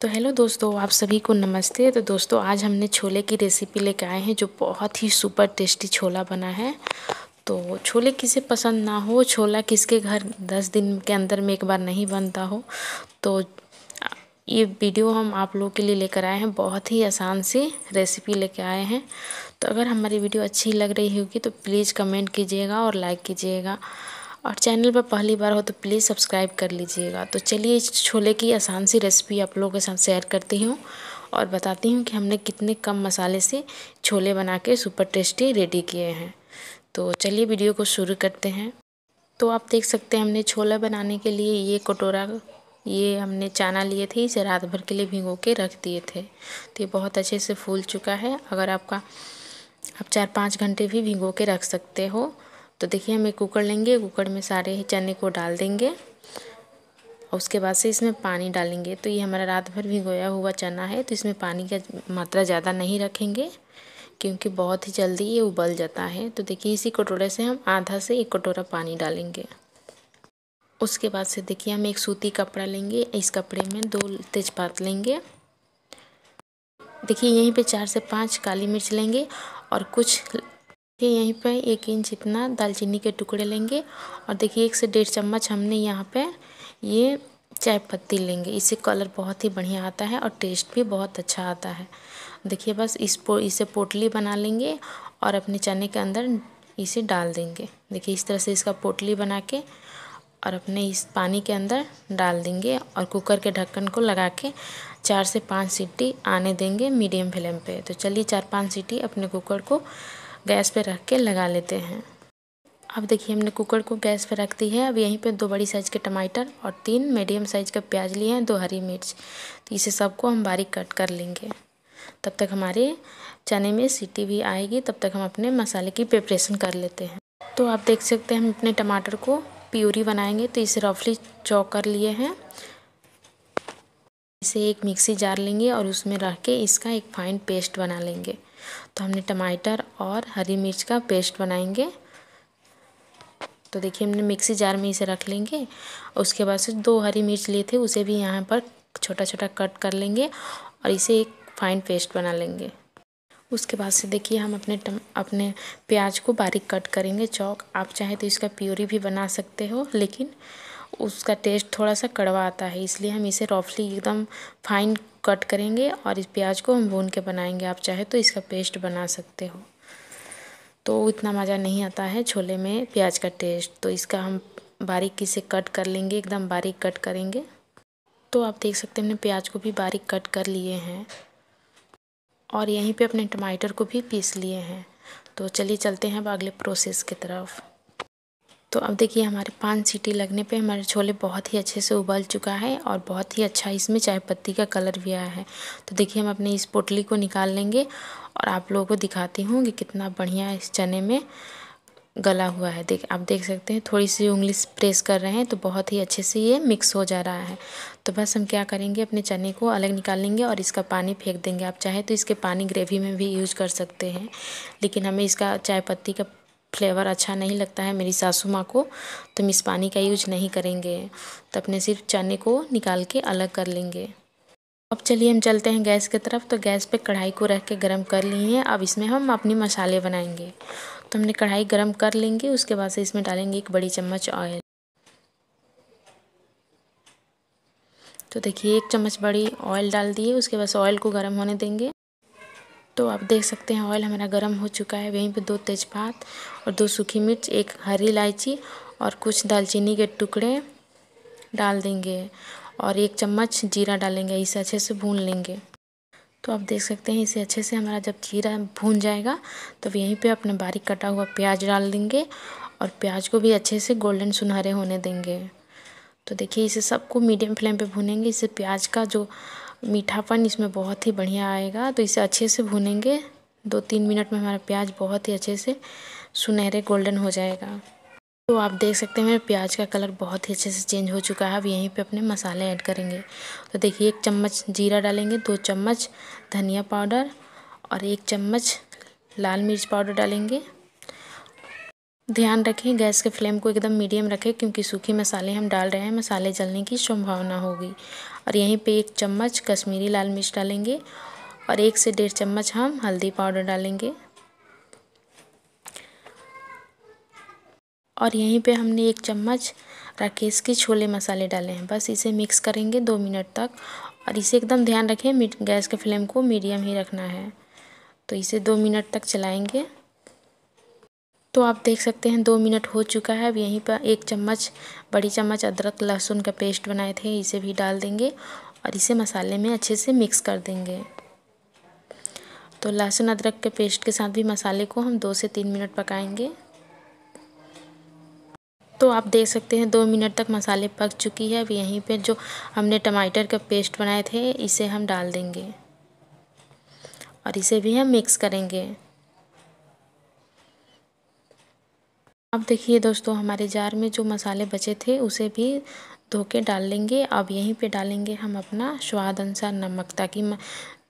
तो हेलो दोस्तों आप सभी को नमस्ते तो दोस्तों आज हमने छोले की रेसिपी लेकर आए हैं जो बहुत ही सुपर टेस्टी छोला बना है तो छोले किसे पसंद ना हो छोला किसके घर दस दिन के अंदर में एक बार नहीं बनता हो तो ये वीडियो हम आप लोगों के लिए लेकर आए हैं बहुत ही आसान सी रेसिपी लेकर आए हैं तो अगर हमारी वीडियो अच्छी लग रही होगी तो प्लीज़ कमेंट कीजिएगा और लाइक कीजिएगा और चैनल पर पहली बार हो तो प्लीज़ सब्सक्राइब कर लीजिएगा तो चलिए इस छोले की आसान सी रेसिपी आप लोगों के साथ शेयर करती हूँ और बताती हूँ कि हमने कितने कम मसाले से छोले बना के सुपर टेस्टी रेडी किए हैं तो चलिए वीडियो को शुरू करते हैं तो आप देख सकते हैं हमने छोला बनाने के लिए ये कटोरा ये हमने चना लिए थे इसे रात भर के लिए भिगो के रख दिए थे तो ये बहुत अच्छे से फूल चुका है अगर आपका आप चार पाँच घंटे भी भिगो के रख सकते हो तो देखिए हम एक कुकर लेंगे कुकर में सारे चने को डाल देंगे और उसके बाद से इसमें पानी डालेंगे तो ये हमारा रात भर भिगोया हुआ चना है तो इसमें पानी का मात्रा ज़्यादा नहीं रखेंगे क्योंकि बहुत ही जल्दी ये उबल जाता है तो देखिए इसी कटोरे से हम आधा से एक कटोरा पानी डालेंगे उसके बाद से देखिए हम एक सूती कपड़ा लेंगे इस कपड़े में दो तेज़पात लेंगे देखिए यहीं पे चार से पांच काली मिर्च लेंगे और कुछ देखिए यहीं पे एक इंच इतना दालचीनी के टुकड़े लेंगे और देखिए एक से डेढ़ चम्मच हमने यहाँ पे ये चाय पत्ती लेंगे इससे कलर बहुत ही बढ़िया आता है और टेस्ट भी बहुत अच्छा आता है देखिए बस इस पो इसे पोटली बना लेंगे और अपने चने के अंदर इसे डाल देंगे देखिए इस तरह से इसका पोटली बना के और अपने इस पानी के अंदर डाल देंगे और कुकर के ढक्कन को लगा के चार से पाँच सीटी आने देंगे मीडियम फ्लेम पर तो चलिए चार पाँच सीटी अपने कुकर को गैस पे रख के लगा लेते हैं अब देखिए हमने कुकर को गैस पे रख दी है अब यहीं पे दो बड़ी साइज़ के टमाटर और तीन मीडियम साइज़ के प्याज लिए हैं दो हरी मिर्च तो इसे सबको हम बारीक कट कर लेंगे तब तक हमारे चने में सीटी भी आएगी तब तक हम अपने मसाले की प्रिपरेशन कर लेते हैं तो आप देख सकते हैं हम अपने टमाटर को प्यूरी बनाएंगे तो इसे रफली चौक कर लिए हैं इसे एक मिक्सी जार लेंगे और उसमें रख के इसका एक फाइन पेस्ट बना लेंगे तो हमने टमाटर और हरी मिर्च का पेस्ट बनाएंगे तो देखिए हमने मिक्सी जार में इसे रख लेंगे उसके बाद से दो हरी मिर्च लिए थे उसे भी यहाँ पर छोटा छोटा कट कर लेंगे और इसे एक फाइन पेस्ट बना लेंगे उसके बाद से देखिए हम अपने टम अपने प्याज को बारीक कट करेंगे चौक आप चाहे तो इसका प्योरी भी बना सकते हो लेकिन उसका टेस्ट थोड़ा सा कड़वा आता है इसलिए हम इसे रॉफली एकदम फाइन कट करेंगे और इस प्याज को हम भून के बनाएंगे आप चाहे तो इसका पेस्ट बना सकते हो तो इतना मज़ा नहीं आता है छोले में प्याज का टेस्ट तो इसका हम बारीकी से कट कर लेंगे एकदम बारीक कट करेंगे तो आप देख सकते हैं हमने प्याज को भी बारीक कट कर लिए हैं और यहीं पे अपने टमाटर को भी पीस लिए हैं तो चलिए चलते हैं अब अगले प्रोसेस की तरफ तो अब देखिए हमारे पाँच सीटी लगने पे हमारे छोले बहुत ही अच्छे से उबल चुका है और बहुत ही अच्छा इसमें चाय पत्ती का कलर भी आया है तो देखिए हम अपने इस पोटली को निकाल लेंगे और आप लोगों को दिखाती हूँ कि कितना बढ़िया इस चने में गला हुआ है देख आप देख सकते हैं थोड़ी सी उंगली प्रेस कर रहे हैं तो बहुत ही अच्छे से ये मिक्स हो जा रहा है तो बस हम क्या करेंगे अपने चने को अलग निकाल लेंगे और इसका पानी फेंक देंगे आप चाहे तो इसके पानी ग्रेवी में भी यूज कर सकते हैं लेकिन हमें इसका चाय पत्ती का फ्लेवर अच्छा नहीं लगता है मेरी सासू माँ को तो हम इस पानी का यूज नहीं करेंगे तो अपने सिर्फ चने को निकाल के अलग कर लेंगे अब चलिए हम चलते हैं गैस की तरफ तो गैस पे कढ़ाई को रख के गर्म कर लिए हैं अब इसमें हम अपने मसाले बनाएंगे तो हमने कढ़ाई गर्म कर लेंगे उसके बाद से इसमें डालेंगे एक बड़ी चम्मच ऑयल तो देखिए एक चम्मच बड़ी ऑयल डाल दिए उसके बाद ऑयल को गर्म होने देंगे तो आप देख सकते हैं ऑयल हमारा गर्म हो चुका है वहीं पे दो तेज़पात और दो सूखी मिर्च एक हरी इलायची और कुछ दालचीनी के टुकड़े डाल देंगे और एक चम्मच जीरा डालेंगे इसे अच्छे से भून लेंगे तो आप देख सकते हैं इसे अच्छे से हमारा जब जीरा भून जाएगा तो यहीं पे अपने बारीक कटा हुआ प्याज डाल देंगे और प्याज को भी अच्छे से गोल्डन सुनहरे होने देंगे तो देखिए इसे सबको मीडियम फ्लेम पे भूनेंगे इसे प्याज का जो मीठापन इसमें बहुत ही बढ़िया आएगा तो इसे अच्छे से भूनेंगे दो तीन मिनट में हमारा प्याज बहुत ही अच्छे से सुनहरे गोल्डन हो जाएगा तो आप देख सकते हैं मेरे प्याज का कलर बहुत ही अच्छे से चेंज हो चुका है अब यहीं पे अपने मसाले ऐड करेंगे तो देखिए एक चम्मच जीरा डालेंगे दो चम्मच धनिया पाउडर और एक चम्मच लाल मिर्च पाउडर डालेंगे ध्यान रखें गैस के फ्लेम को एकदम मीडियम रखें क्योंकि सूखे मसाले हम डाल रहे हैं मसाले जलने की संभावना होगी और यहीं पे एक चम्मच कश्मीरी लाल मिर्च डालेंगे और एक से डेढ़ चम्मच हम हल्दी पाउडर डालेंगे और यहीं पे हमने एक चम्मच राकेश के छोले मसाले डाले हैं बस इसे मिक्स करेंगे दो मिनट तक और इसे एकदम ध्यान रखें गैस के फ्लेम को मीडियम ही रखना है तो इसे दो मिनट तक चलाएंगे तो आप देख सकते हैं दो मिनट हो चुका है अब यहीं पर एक चम्मच बड़ी चम्मच अदरक लहसुन का पेस्ट बनाए थे इसे भी डाल देंगे और इसे मसाले में अच्छे से मिक्स कर देंगे तो लहसुन अदरक के पेस्ट के साथ भी मसाले को हम दो से तीन मिनट पकाएंगे तो आप देख सकते हैं दो मिनट तक मसाले पक चुकी है अब यहीं पर जो हमने टमाटर का पेस्ट बनाए थे इसे हम डाल देंगे और इसे भी हम मिक्स करेंगे अब देखिए दोस्तों हमारे जार में जो मसाले बचे थे उसे भी धो के डाल लेंगे अब यहीं पे डालेंगे हम अपना स्वाद अनुसार नमक ताकि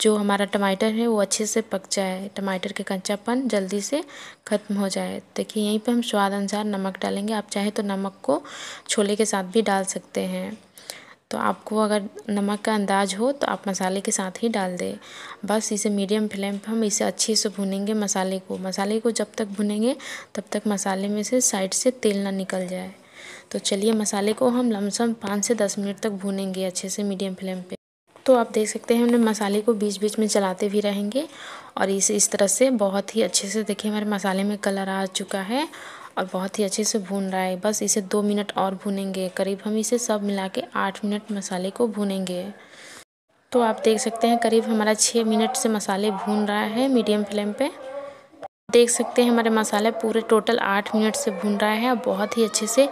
जो हमारा टमाटर है वो अच्छे से पक जाए टमाटर के कच्चापन जल्दी से ख़त्म हो जाए देखिए यहीं पे हम स्वाद अनुसार नमक डालेंगे आप चाहे तो नमक को छोले के साथ भी डाल सकते हैं तो आपको अगर नमक का अंदाज हो तो आप मसाले के साथ ही डाल दें बस इसे मीडियम फ्लेम पर हम इसे अच्छे से भुनेंगे मसाले को मसाले को जब तक भुनेंगे तब तक मसाले में से साइड से तेल ना निकल जाए तो चलिए मसाले को हम लमसम पाँच से दस मिनट तक भूनेंगे अच्छे से मीडियम फ्लेम पर तो आप देख सकते हैं हमने मसाले को बीच बीच में चलाते भी रहेंगे और इसे इस तरह से बहुत ही अच्छे से देखिए हमारे मसाले में कलर आ चुका है और बहुत ही अच्छे से भून रहा है बस इसे दो मिनट और भूनेंगे करीब हम इसे सब मिला के आठ मिनट मसाले को भूनेंगे तो आप देख सकते हैं करीब हमारा छः मिनट से मसाले भून रहा है मीडियम फ्लेम पे देख सकते हैं हमारे मसाले पूरे टोटल आठ मिनट से भून रहा है और बहुत ही अच्छे से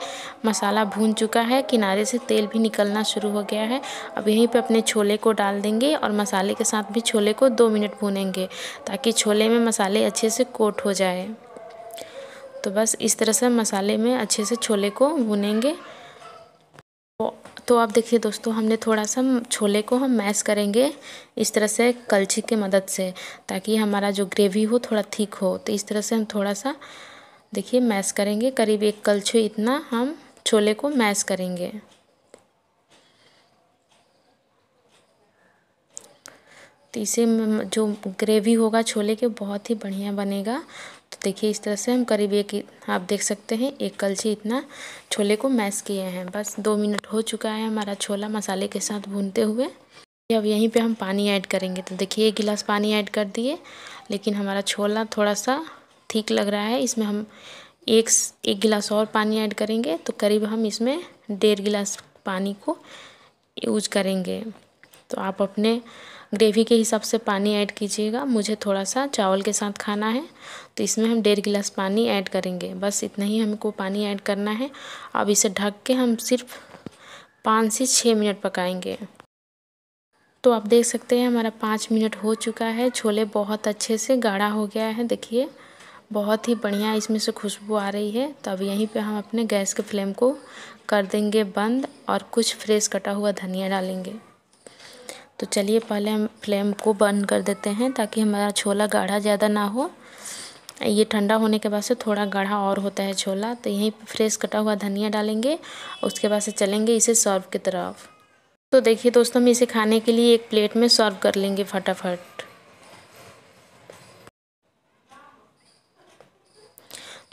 मसाला भून चुका है किनारे से तेल भी निकलना शुरू हो गया है अब यहीं पे अपने छोले को डाल देंगे और मसाले के साथ भी छोले को दो मिनट भूनेंगे ताकि छोले में मसाले अच्छे से कोट हो जाए तो बस इस तरह से मसाले में अच्छे से छोले को भुनेंगे तो, तो आप देखिए दोस्तों हमने थोड़ा सा छोले को हम मैश करेंगे इस तरह से कलछी के मदद से ताकि हमारा जो ग्रेवी हो थोड़ा ठीक हो तो इस तरह से हम थोड़ा सा देखिए मैश करेंगे करीब एक कलछी इतना हम छोले को मैश करेंगे तो इसे जो ग्रेवी होगा छोले के बहुत ही बढ़िया बनेगा देखिए इस तरह से हम करीब एक आप देख सकते हैं एक कलछी इतना छोले को मैश किए हैं बस दो मिनट हो चुका है हमारा छोला मसाले के साथ भूनते हुए अब यहीं पे हम पानी ऐड करेंगे तो देखिए एक गिलास पानी ऐड कर दिए लेकिन हमारा छोला थोड़ा सा ठीक लग रहा है इसमें हम एक एक गिलास और पानी ऐड करेंगे तो करीब हम इसमें डेढ़ गिलास पानी को यूज करेंगे तो आप अपने ग्रेवी के हिसाब से पानी ऐड कीजिएगा मुझे थोड़ा सा चावल के साथ खाना है तो इसमें हम डेढ़ गिलास पानी ऐड करेंगे बस इतना ही हमको पानी ऐड करना है अब इसे ढक के हम सिर्फ पाँच से छः मिनट पकाएंगे तो आप देख सकते हैं हमारा पाँच मिनट हो चुका है छोले बहुत अच्छे से गाढ़ा हो गया है देखिए बहुत ही बढ़िया इसमें से खुशबू आ रही है तो अब यहीं पे हम अपने गैस के फ्लेम को कर देंगे बंद और कुछ फ्रेश कटा हुआ धनिया डालेंगे तो चलिए पहले हम फ्लेम को बंद कर देते हैं ताकि हमारा छोला गाढ़ा ज़्यादा ना हो ये ठंडा होने के बाद से थोड़ा गाढ़ा और होता है छोला तो यहीं फ्रेश कटा हुआ धनिया डालेंगे उसके बाद से चलेंगे इसे सर्व की तरफ तो देखिए दोस्तों हम इसे खाने के लिए एक प्लेट में सर्व कर लेंगे फटाफट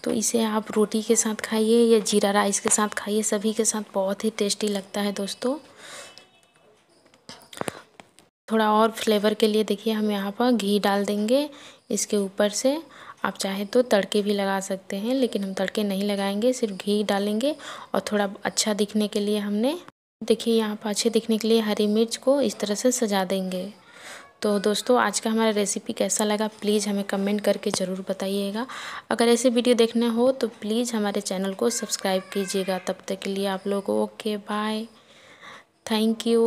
तो इसे आप रोटी के साथ खाइए या जीरा राइस के साथ खाइए सभी के साथ बहुत ही टेस्टी लगता है दोस्तों थोड़ा और फ्लेवर के लिए देखिए हम यहाँ पर घी डाल देंगे इसके ऊपर से आप चाहे तो तड़के भी लगा सकते हैं लेकिन हम तड़के नहीं लगाएंगे सिर्फ घी डालेंगे और थोड़ा अच्छा दिखने के लिए हमने देखिए यहाँ पर अच्छे दिखने के लिए हरी मिर्च को इस तरह से सजा देंगे तो दोस्तों आज का हमारा रेसिपी कैसा लगा प्लीज़ हमें कमेंट करके ज़रूर बताइएगा अगर ऐसे वीडियो देखने हो तो प्लीज़ हमारे चैनल को सब्सक्राइब कीजिएगा तब तक के लिए आप लोगों को ओके बाय थैंक यू